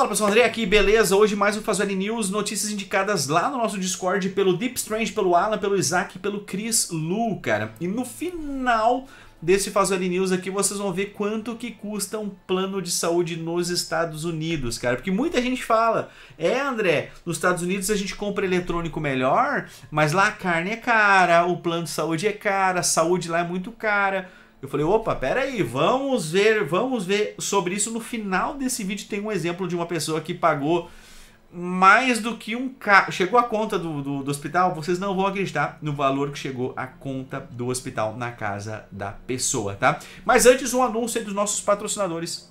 Fala pessoal, André aqui, beleza? Hoje mais um Fazone News, notícias indicadas lá no nosso Discord pelo Deep Strange, pelo Alan, pelo Isaac e pelo Chris Lu, cara. E no final desse Fazoli News aqui, vocês vão ver quanto que custa um plano de saúde nos Estados Unidos, cara. Porque muita gente fala, é André, nos Estados Unidos a gente compra eletrônico melhor, mas lá a carne é cara, o plano de saúde é cara, a saúde lá é muito cara. Eu falei, opa, peraí, vamos ver, vamos ver sobre isso. No final desse vídeo tem um exemplo de uma pessoa que pagou mais do que um carro. Chegou a conta do, do, do, hospital, vocês não vão acreditar no valor que chegou a conta do hospital na casa da pessoa, tá? Mas antes, um anúncio aí dos nossos patrocinadores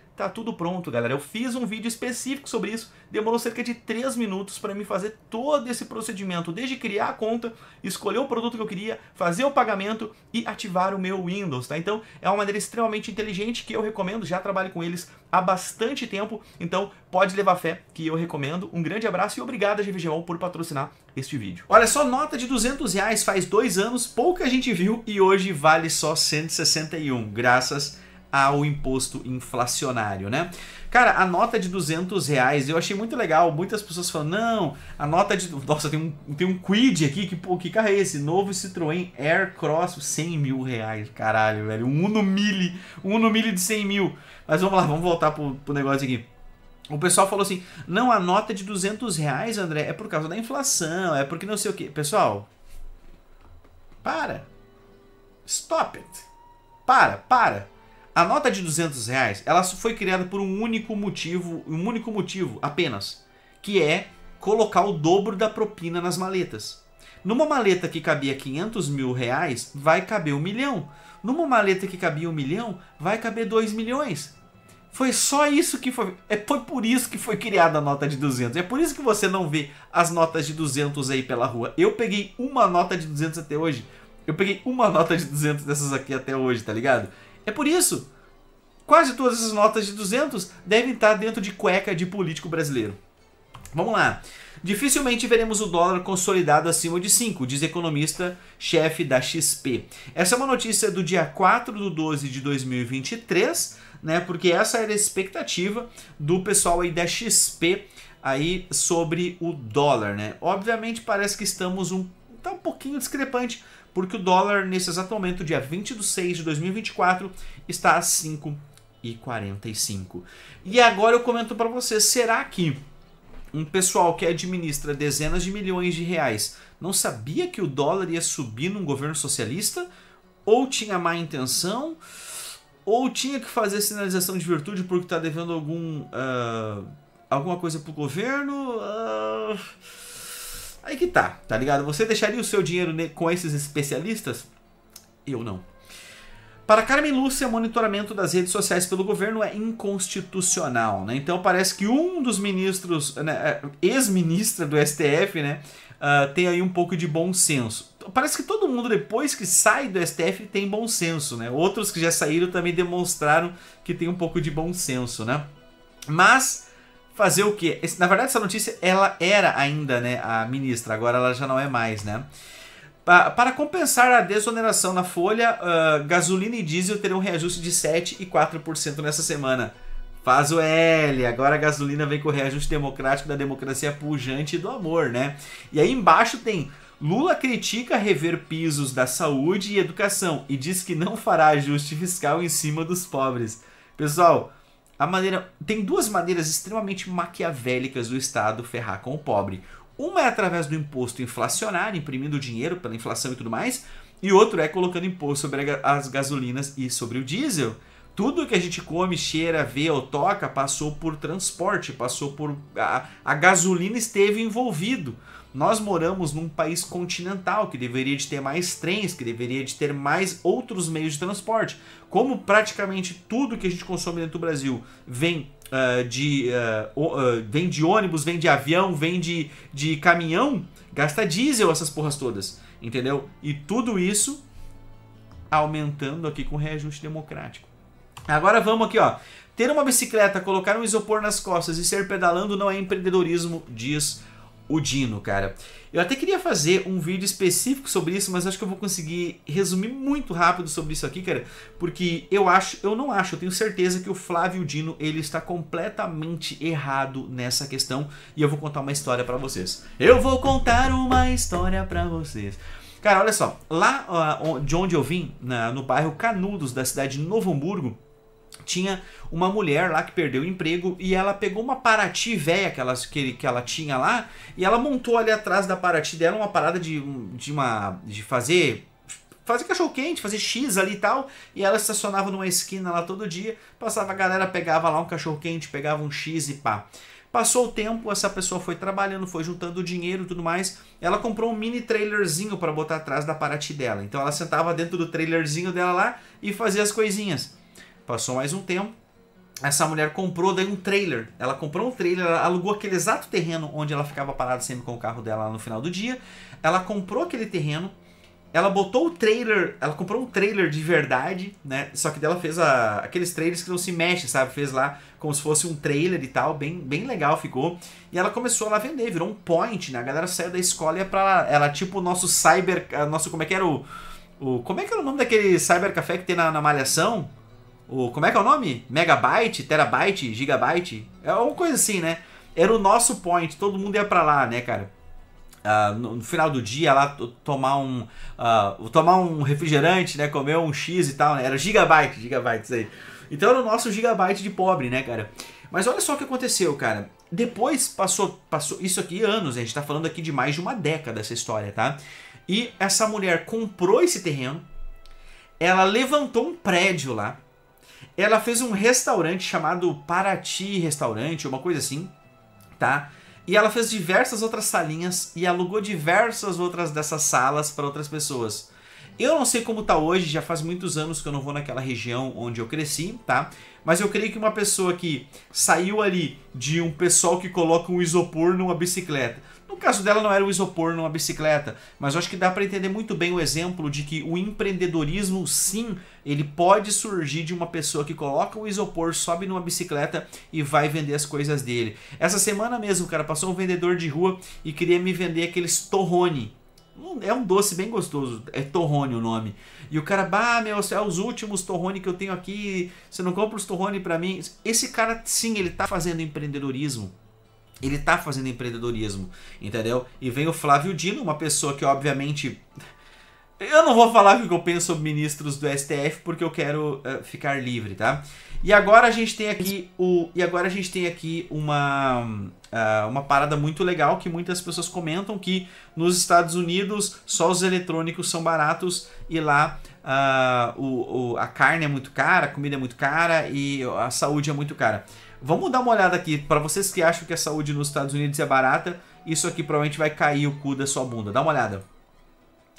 tá tudo pronto, galera. Eu fiz um vídeo específico sobre isso, demorou cerca de 3 minutos para mim fazer todo esse procedimento, desde criar a conta, escolher o produto que eu queria, fazer o pagamento e ativar o meu Windows, tá? Então, é uma maneira extremamente inteligente que eu recomendo, já trabalho com eles há bastante tempo, então pode levar fé que eu recomendo. Um grande abraço e obrigado a GVGMOL por patrocinar este vídeo. Olha só, nota de 200 reais faz dois anos, pouca gente viu e hoje vale só 161, graças a ao imposto inflacionário, né? Cara, a nota de 200 reais, eu achei muito legal, muitas pessoas falam, não, a nota de... Nossa, tem um, tem um quid aqui, que, pô, que carro é esse? Novo Citroën Cross 100 mil reais, caralho, velho, um Uno Mille, um Uno Mille de 100 mil. Mas vamos lá, vamos voltar pro, pro negócio aqui. O pessoal falou assim, não, a nota de 200 reais, André, é por causa da inflação, é porque não sei o quê. Pessoal, para. Stop it. Para, para. A nota de 200 reais, ela foi criada por um único motivo, um único motivo apenas, que é colocar o dobro da propina nas maletas. Numa maleta que cabia 500 mil reais, vai caber um milhão. Numa maleta que cabia um milhão, vai caber 2 milhões. Foi só isso que foi. É, foi por isso que foi criada a nota de 200. É por isso que você não vê as notas de 200 aí pela rua. Eu peguei uma nota de 200 até hoje. Eu peguei uma nota de 200 dessas aqui até hoje, tá ligado? É por isso. Quase todas as notas de 200 devem estar dentro de cueca de político brasileiro. Vamos lá. Dificilmente veremos o dólar consolidado acima de 5, diz economista-chefe da XP. Essa é uma notícia do dia 4 de 12 de 2023, né? Porque essa era a expectativa do pessoal aí da XP aí sobre o dólar, né? Obviamente parece que estamos um tá um pouquinho discrepante porque o dólar nesse exato momento, dia 20 de 6 de 2024, está a 5,45. E agora eu comento para você, será que um pessoal que administra dezenas de milhões de reais não sabia que o dólar ia subir num governo socialista? Ou tinha má intenção? Ou tinha que fazer sinalização de virtude porque está devendo algum... Uh, alguma coisa para o governo? Uh... Aí que tá, tá ligado? Você deixaria o seu dinheiro com esses especialistas? Eu não. Para Carmen Lúcia, monitoramento das redes sociais pelo governo é inconstitucional, né? Então parece que um dos ministros, né, é, ex-ministra do STF, né, uh, tem aí um pouco de bom senso. Parece que todo mundo depois que sai do STF tem bom senso, né? Outros que já saíram também demonstraram que tem um pouco de bom senso, né? Mas fazer o quê? Esse, na verdade, essa notícia ela era ainda né, a ministra, agora ela já não é mais, né? Pa, para compensar a desoneração na folha, uh, gasolina e diesel terão reajuste de 7% e 4% nessa semana. Faz o L, agora a gasolina vem com o reajuste democrático da democracia pujante e do amor, né? E aí embaixo tem Lula critica rever pisos da saúde e educação e diz que não fará ajuste fiscal em cima dos pobres. Pessoal, a maneira. Tem duas maneiras extremamente maquiavélicas do Estado ferrar com o pobre. Uma é através do imposto inflacionário, imprimindo dinheiro pela inflação e tudo mais, e outro é colocando imposto sobre as gasolinas e sobre o diesel. Tudo que a gente come, cheira, vê ou toca passou por transporte, passou por. A, a gasolina esteve envolvido. Nós moramos num país continental que deveria de ter mais trens, que deveria de ter mais outros meios de transporte. Como praticamente tudo que a gente consome dentro do Brasil vem uh, de uh, uh, vem de ônibus, vem de avião, vem de, de caminhão, gasta diesel essas porras todas, entendeu? E tudo isso aumentando aqui com reajuste democrático. Agora vamos aqui, ó. Ter uma bicicleta, colocar um isopor nas costas e ser pedalando não é empreendedorismo, diz o Dino, cara. Eu até queria fazer um vídeo específico sobre isso, mas acho que eu vou conseguir resumir muito rápido sobre isso aqui, cara, porque eu acho, eu não acho, eu tenho certeza que o Flávio Dino, ele está completamente errado nessa questão, e eu vou contar uma história para vocês. Eu vou contar uma história para vocês. Cara, olha só, lá uh, de onde eu vim, na, no bairro Canudos, da cidade de Novo Hamburgo, tinha uma mulher lá que perdeu o emprego e ela pegou uma parati velha que ela, que, que ela tinha lá e ela montou ali atrás da parati dela uma parada de, de uma de fazer fazer cachorro quente, fazer X ali e tal, e ela estacionava numa esquina lá todo dia, passava a galera pegava lá um cachorro quente, pegava um X e pá. Passou o tempo, essa pessoa foi trabalhando, foi juntando dinheiro e tudo mais. Ela comprou um mini trailerzinho para botar atrás da parati dela. Então ela sentava dentro do trailerzinho dela lá e fazia as coisinhas. Passou mais um tempo. Essa mulher comprou daí um trailer. Ela comprou um trailer, ela alugou aquele exato terreno onde ela ficava parada sempre com o carro dela no final do dia. Ela comprou aquele terreno, ela botou o trailer, ela comprou um trailer de verdade, né? Só que dela fez a, aqueles trailers que não se mexe sabe? Fez lá como se fosse um trailer e tal, bem, bem legal ficou. E ela começou lá a vender, virou um point, né? A galera saiu da escola e ia pra lá. Ela, tipo, o nosso cyber. Nosso, como é que era o, o. Como é que era o nome daquele cyber café que tem na, na Malhação? o como é que é o nome? Megabyte, terabyte, gigabyte, é uma coisa assim, né? Era o nosso point, todo mundo ia para lá, né, cara? Uh, no, no, final do dia lá tomar um uh, tomar um refrigerante, né, comer um x e tal, né? era gigabyte, gigabyte isso aí. Então era o nosso gigabyte de pobre, né, cara? Mas olha só o que aconteceu, cara. Depois passou passou isso aqui é anos, né? a gente tá falando aqui de mais de uma década essa história, tá? E essa mulher comprou esse terreno, ela levantou um prédio lá, ela fez um restaurante chamado Paraty Restaurante, uma coisa assim, tá? E ela fez diversas outras salinhas e alugou diversas outras dessas salas para outras pessoas. Eu não sei como tá hoje, já faz muitos anos que eu não vou naquela região onde eu cresci, tá? Mas eu creio que uma pessoa que saiu ali de um pessoal que coloca um isopor numa bicicleta caso dela não era o isopor numa bicicleta, mas eu acho que dá para entender muito bem o exemplo de que o empreendedorismo, sim, ele pode surgir de uma pessoa que coloca o isopor, sobe numa bicicleta e vai vender as coisas dele. Essa semana mesmo, cara, passou um vendedor de rua e queria me vender aqueles torrone, hum, é um doce bem gostoso, é torrone o nome. E o cara, bah, meu, é os últimos torrone que eu tenho aqui, você não compra os torrone para mim? Esse cara, sim, ele tá fazendo empreendedorismo ele tá fazendo empreendedorismo, entendeu? E vem o Flávio Dino, uma pessoa que obviamente eu não vou falar o que eu penso sobre ministros do STF porque eu quero uh, ficar livre, tá? E agora a gente tem aqui o e agora a gente tem aqui uma uh, uma parada muito legal que muitas pessoas comentam que nos Estados Unidos só os eletrônicos são baratos e lá uh, o, o, a carne é muito cara, a comida é muito cara e a saúde é muito cara. Vamos dar uma olhada aqui, para vocês que acham que a saúde nos Estados Unidos é barata, isso aqui provavelmente vai cair o cu da sua bunda. Dá uma olhada.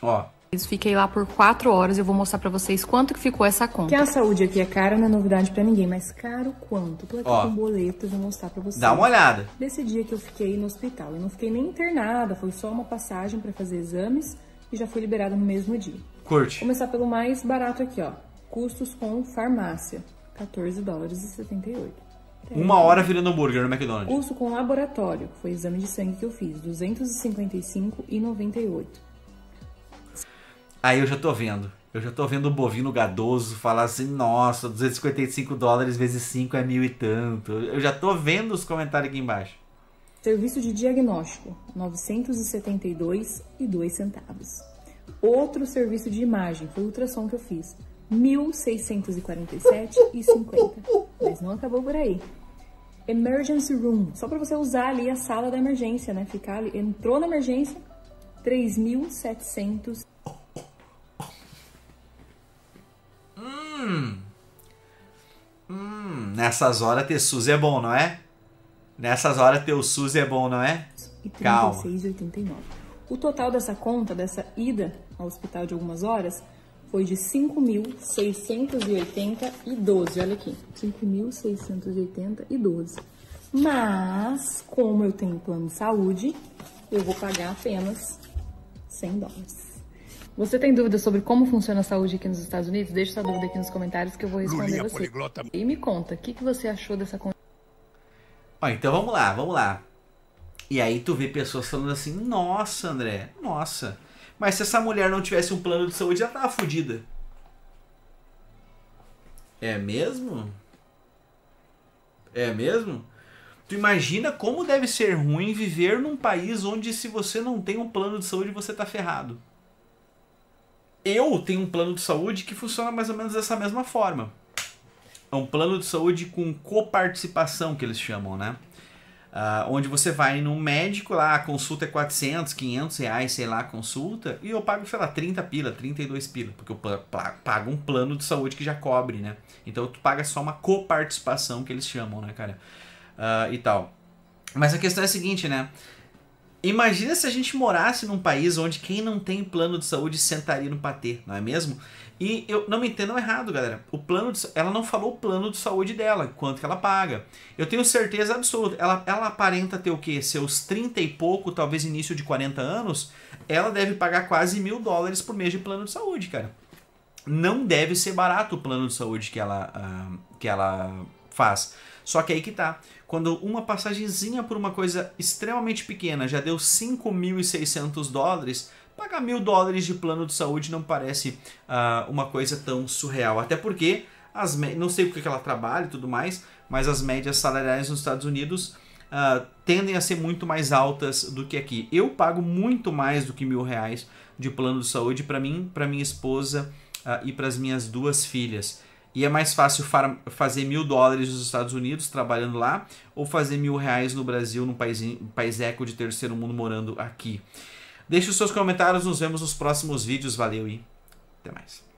Ó. Fiquei lá por quatro horas e eu vou mostrar para vocês quanto que ficou essa conta. Que a saúde aqui é cara, não é novidade para ninguém, mas caro quanto? Tô aqui Ó, com boleto, e vou mostrar para vocês. Dá uma olhada. Desse dia que eu fiquei no hospital, eu não fiquei nem internada, foi só uma passagem para fazer exames e já fui liberada no mesmo dia. Curte. Vou começar pelo mais barato aqui, ó. Custos com farmácia, 14 dólares e 78. Uma hora virando hambúrguer no McDonald's. Urso com laboratório, foi o exame de sangue que eu fiz, 255 e 98. Aí eu já tô vendo. Eu já tô vendo o bovino gadoso falar assim, nossa, 255 dólares vezes 5 é mil e tanto. Eu já tô vendo os comentários aqui embaixo. Serviço de diagnóstico, 972 e 2 centavos. Outro serviço de imagem, foi o ultrassom que eu fiz, 1647 e 50. Mas não acabou por aí. Emergency Room, só para você usar ali a sala da emergência, né? Ficar ali, entrou na emergência, 3.700. Hum. Hum, nessas horas ter SUS é bom, não é? Nessas horas ter o SUS é bom, não é? E 36,89. O total dessa conta, dessa ida ao hospital de algumas horas, foi de 5.680,12. Olha aqui, 5.680,12. Mas, como eu tenho plano de saúde, eu vou pagar apenas 100 dólares. Você tem dúvida sobre como funciona a saúde aqui nos Estados Unidos? Deixe sua dúvida aqui nos comentários que eu vou responder Lulia, você. Poliglota. E me conta, o que, que você achou dessa... Ó, então vamos lá, vamos lá. E aí tu vê pessoas falando assim, nossa, André, nossa... Mas se essa mulher não tivesse um plano de saúde, ela tava fodida. É mesmo? É mesmo? Tu imagina como deve ser ruim viver num país onde se você não tem um plano de saúde, você tá ferrado. Eu tenho um plano de saúde que funciona mais ou menos dessa mesma forma. É um plano de saúde com coparticipação que eles chamam, né? Uh, onde você vai num médico lá, a consulta é 400, 500 reais, sei lá, a consulta, e eu pago, sei lá, 30 pila, 32 pila, porque eu pago um plano de saúde que já cobre, né? Então tu paga só uma coparticipação que eles chamam, né, cara? Uh, e tal. Mas a questão é a seguinte, né? Imagina se a gente morasse num país onde quem não tem plano de saúde sentaria no patê, não é mesmo? E eu não me entendam errado, galera. O plano de, ela não falou o plano de saúde dela, quanto que ela paga. Eu tenho certeza absoluta. Ela, ela aparenta ter o quê? Seus 30 e pouco, talvez início de 40 anos. Ela deve pagar quase mil dólares por mês de plano de saúde, cara. Não deve ser barato o plano de saúde que ela, uh, que ela faz. Só que aí que tá. Quando uma passagenzinha por uma coisa extremamente pequena já deu 5.600 dólares, pagar mil dólares de plano de saúde não parece uh, uma coisa tão surreal. Até porque, as não sei porque que ela trabalha e tudo mais, mas as médias salariais nos Estados Unidos uh, tendem a ser muito mais altas do que aqui. Eu pago muito mais do que mil reais de plano de saúde para mim, para minha esposa uh, e para as minhas duas filhas e é mais fácil fazer mil dólares nos Estados Unidos trabalhando lá ou fazer mil reais no Brasil, num país, país eco de terceiro mundo morando aqui. Deixe os seus comentários, nos vemos nos próximos vídeos. Valeu e até mais.